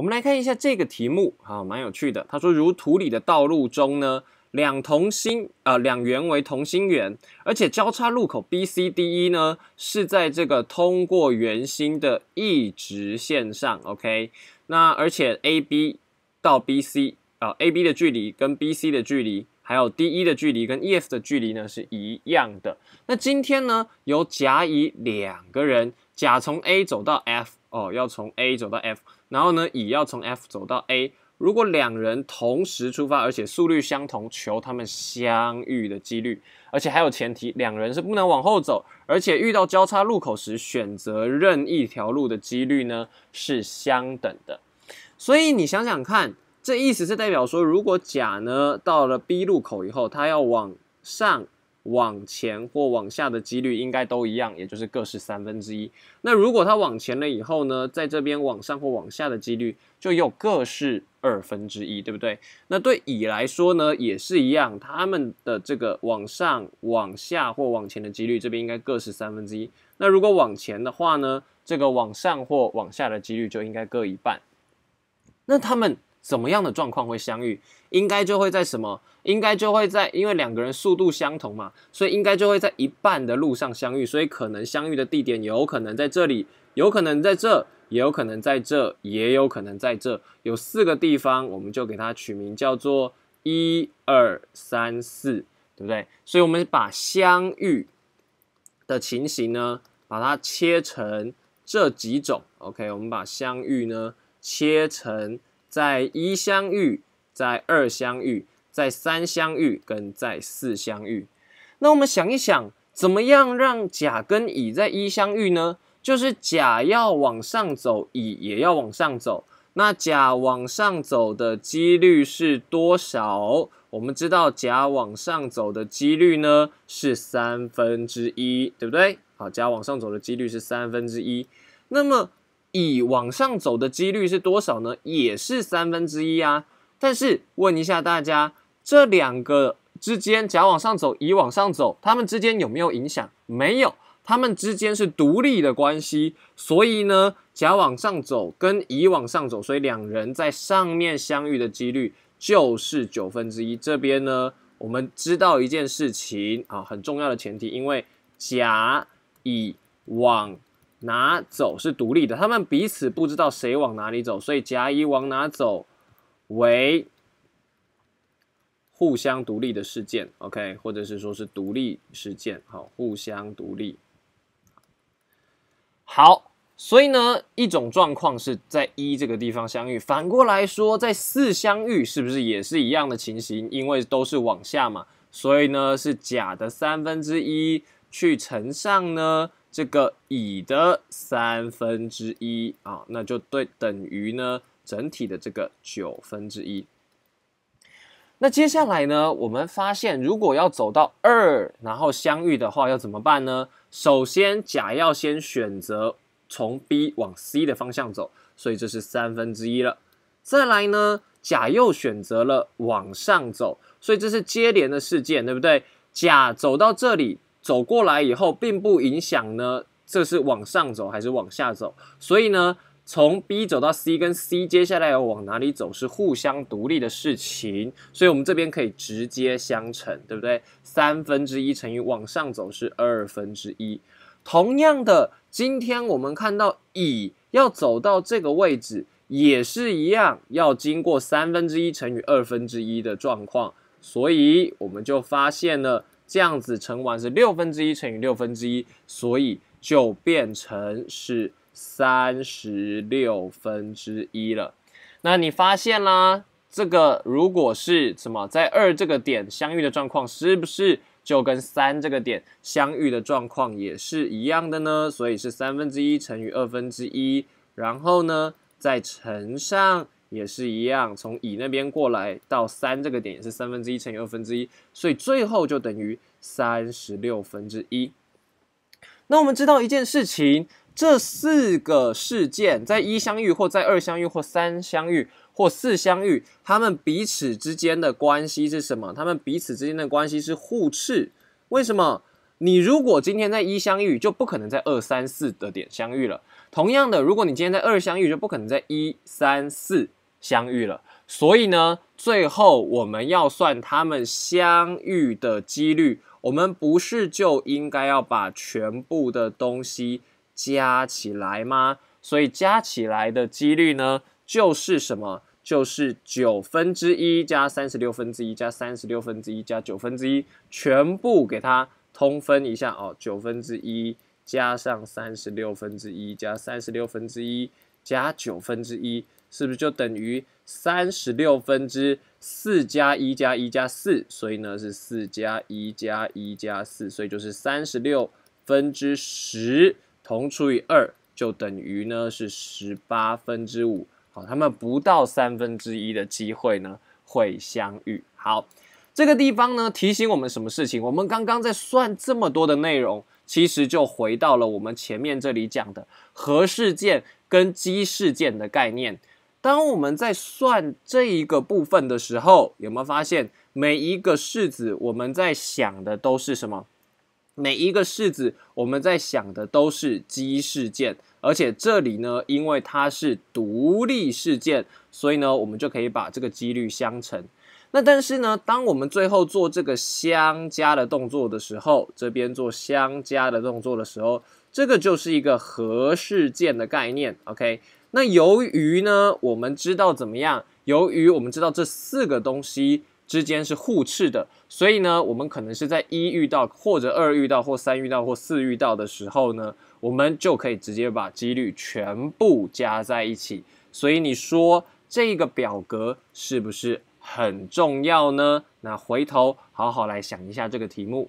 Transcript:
我们来看一下这个题目，啊，蛮有趣的。他说，如图里的道路中呢，两同心啊两圆为同心圆，而且交叉路口 B C D E 呢是在这个通过圆心的一直线上，OK。那而且 A B 到 B C 啊 A B 的距离跟 B C 的距离，还有 D E 的距离跟 E F 的距离呢是一样的。那今天呢，由甲乙两个人，甲从 A 走到 F。哦，要从 A 走到 F，然后呢，乙要从 F 走到 A。如果两人同时出发，而且速率相同，求他们相遇的几率。而且还有前提，两人是不能往后走，而且遇到交叉路口时选择任意一条路的几率呢是相等的。所以你想想看，这意思是代表说，如果甲呢到了 B 路口以后，他要往上。往前或往下的几率应该都一样，也就是各是三分之一。那如果它往前了以后呢，在这边往上或往下的几率就又各是二分之一，对不对？那对乙来说呢，也是一样，他们的这个往上、往下或往前的几率，这边应该各是三分之一。那如果往前的话呢，这个往上或往下的几率就应该各一半。那他们。怎么样的状况会相遇？应该就会在什么？应该就会在，因为两个人速度相同嘛，所以应该就会在一半的路上相遇。所以可能相遇的地点有可能在这里，有可能在这，也有可能在这，也有可能在这，有四个地方，我们就给它取名叫做一二三四，对不对？所以我们把相遇的情形呢，把它切成这几种。OK，我们把相遇呢切成。在一相遇，在二相遇，在三相遇跟在四相遇，那我们想一想，怎么样让甲跟乙在一相遇呢？就是甲要往上走，乙也要往上走。那甲往上走的几率是多少？我们知道甲往上走的几率呢是三分之一，对不对？好，甲往上走的几率是三分之一，那么。乙往上走的几率是多少呢？也是三分之一啊。但是问一下大家，这两个之间，甲往上走，乙往上走，他们之间有没有影响？没有，他们之间是独立的关系。所以呢，甲往上走跟乙往上走，所以两人在上面相遇的几率就是九分之一。这边呢，我们知道一件事情啊，很重要的前提，因为甲乙往。拿走是独立的，他们彼此不知道谁往哪里走，所以甲乙往哪走为互相独立的事件，OK，或者是说是独立事件，好，互相独立。好，所以呢，一种状况是在一这个地方相遇，反过来说，在四相遇是不是也是一样的情形？因为都是往下嘛，所以呢是甲的三分之一去乘上呢。这个乙的三分之一啊，那就对等于呢整体的这个九分之一。那接下来呢，我们发现如果要走到二，然后相遇的话要怎么办呢？首先甲要先选择从 B 往 C 的方向走，所以这是三分之一了。再来呢，甲又选择了往上走，所以这是接连的事件，对不对？甲走到这里。走过来以后，并不影响呢。这是往上走还是往下走？所以呢，从 B 走到 C 跟 C 接下来要往哪里走，是互相独立的事情。所以，我们这边可以直接相乘，对不对？三分之一乘以往上走是二分之一。同样的，今天我们看到乙要走到这个位置，也是一样，要经过三分之一乘以二分之一的状况。所以，我们就发现了。这样子乘完是六分之一乘以六分之一，所以就变成是三十六分之一了。那你发现啦，这个如果是什么在二这个点相遇的状况，是不是就跟三这个点相遇的状况也是一样的呢？所以是三分之一乘以二分之一，然后呢再乘上也是一样，从乙那边过来到三这个点也是三分之一乘以二分之一，所以最后就等于。三十六分之一。那我们知道一件事情，这四个事件在一相遇或在二相遇或三相遇或四相遇，他们彼此之间的关系是什么？他们彼此之间的关系是互斥。为什么？你如果今天在一相遇，就不可能在二、三、四的点相遇了。同样的，如果你今天在二相遇，就不可能在一、三、四相遇了。所以呢？最后我们要算他们相遇的几率，我们不是就应该要把全部的东西加起来吗？所以加起来的几率呢，就是什么？就是九分之一加三十六分之一加三十六分之一加九分之一，全部给它通分一下哦。九分之一加上三十六分之一加三十六分之一加九分之一，是不是就等于？三十六分之四加一加一加四，所以呢是四加一加一加四，所以就是三十六分之十，同除以二就等于呢是十八分之五。好，他们不到三分之一的机会呢会相遇。好，这个地方呢提醒我们什么事情？我们刚刚在算这么多的内容，其实就回到了我们前面这里讲的核事件跟积事件的概念。当我们在算这一个部分的时候，有没有发现每一个式子我们在想的都是什么？每一个式子我们在想的都是机事件，而且这里呢，因为它是独立事件，所以呢，我们就可以把这个几率相乘。那但是呢，当我们最后做这个相加的动作的时候，这边做相加的动作的时候，这个就是一个和事件的概念，OK？那由于呢，我们知道怎么样？由于我们知道这四个东西之间是互斥的，所以呢，我们可能是在一遇到或者二遇到或三遇到或四遇到的时候呢，我们就可以直接把几率全部加在一起。所以你说这个表格是不是？很重要呢，那回头好好来想一下这个题目。